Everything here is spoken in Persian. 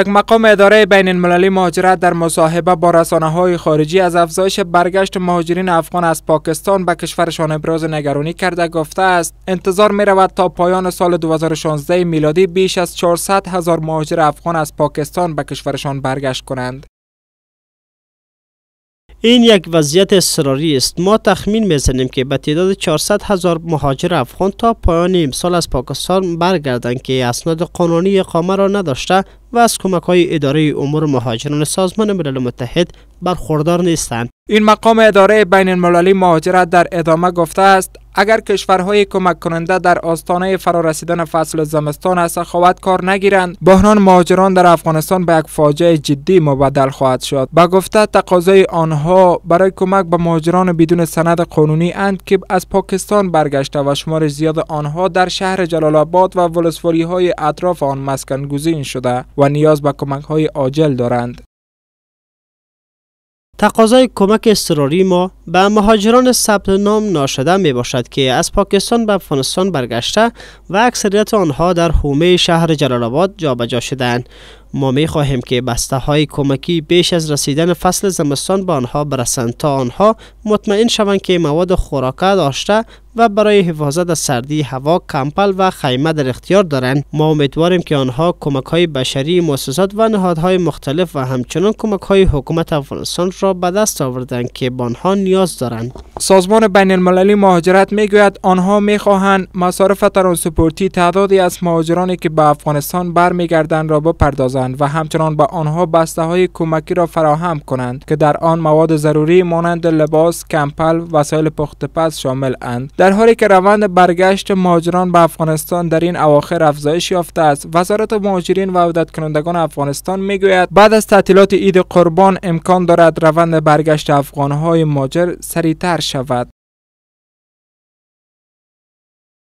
یک مقام اداره بین المللی مهاجرت در مصاحبه با رسانه های خارجی از افزایش برگشت مهاجرین افغان از پاکستان به کشورشان ابراز نگرانی کرده گفته است انتظار می رود تا پایان سال 2016 میلادی بیش از 400 هزار مهاجر افغان از پاکستان به کشورشان برگشت کنند این یک وضعیت اصراری است ما تخمین میزنیم که به تعداد 400 هزار مهاجر افغان تا پایان امسال از پاکستان برگردند که اسناد قانونی اقامه را نداشته و از کمک های اداره امور مهاجران سازمان ملل متحد برخوردار نیستند این مقام اداره بین المللی مهاجرت در ادامه گفته است اگر کشورهای کمک کننده در آستانه فرارسیدن فصل زمستان از سخاوت کار نگیرند بحران مهاجران در افغانستان به یک فاجعه جدی مبدل خواهد شد با گفته تقاضای آنها برای کمک به مهاجران بدون سند قانونی اند که از پاکستان برگشته و شمار زیاد آنها در شهر جلال آباد و ولسوالی های اطراف آن مسکن گزین شده و نیاز به کمک های عاجل دارند. تقاضای کمک اضطراری ما به مهاجران ثبت نام ناشده می باشد که از پاکستان به افغانستان برگشته و اکثریت آنها در حومه شهر جلال آباد جابجا شدند ما می خواهیم که بسته های کمکی بیش از رسیدن فصل زمستان به آنها برسند تا آنها مطمئن شوند که مواد خوراکه داشته و برای حفاظت از سردی هوا کمپل و خیمه در اختیار دارند ما امیدواریم که آنها کمک های بشری موسسات و نهادهای مختلف و همچنان کمک های حکومت افغانستان را به دست آوردند که به آنها دارند سازمان بین المللی مهاجرت میگوید آنها میخواهند مصارف ترانسپورتی تعدادی از مهاجرانی که به افغانستان برمیگردند را بپردازند و همچنان به آنها بسته های کمکی را فراهم کنند که در آن مواد ضروری مانند لباس، کمپل، وسایل پخت پس شامل اند در حالی که روند برگشت مهاجران به افغانستان در این اواخر افزایش یافته است وزارت مهاجرین و عودت کنندگان افغانستان میگوید بعد از تعطیلات عید قربان امکان دارد روند برگشت افغانهای مهاجر سریعتر شود